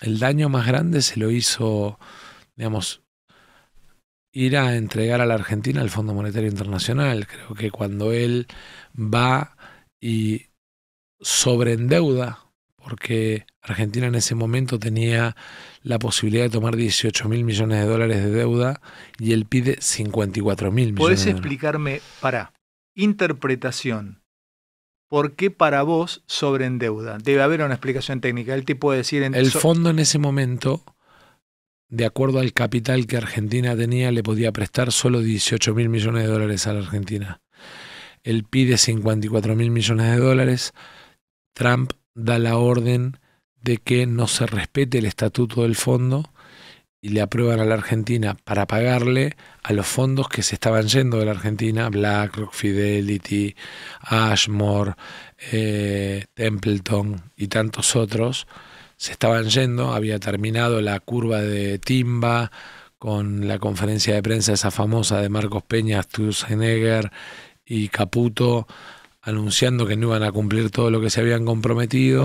el daño más grande se lo hizo, digamos, ir a entregar a la Argentina al Fondo Monetario Internacional. Creo que cuando él va y sobreendeuda, porque Argentina en ese momento tenía la posibilidad de tomar 18 mil millones de dólares de deuda y él pide 54 mil millones. ¿Podés explicarme, para interpretación, ¿Por qué para vos sobreendeuda? Debe haber una explicación técnica. Él te puede decir... En el fondo en ese momento, de acuerdo al capital que Argentina tenía, le podía prestar solo 18 mil millones de dólares a la Argentina. Él pide 54 mil millones de dólares. Trump da la orden de que no se respete el estatuto del fondo y le aprueban a la Argentina para pagarle a los fondos que se estaban yendo de la Argentina, BlackRock, Fidelity, Ashmore, eh, Templeton y tantos otros, se estaban yendo, había terminado la curva de Timba con la conferencia de prensa esa famosa de Marcos Peña, Sturzenegger y Caputo anunciando que no iban a cumplir todo lo que se habían comprometido.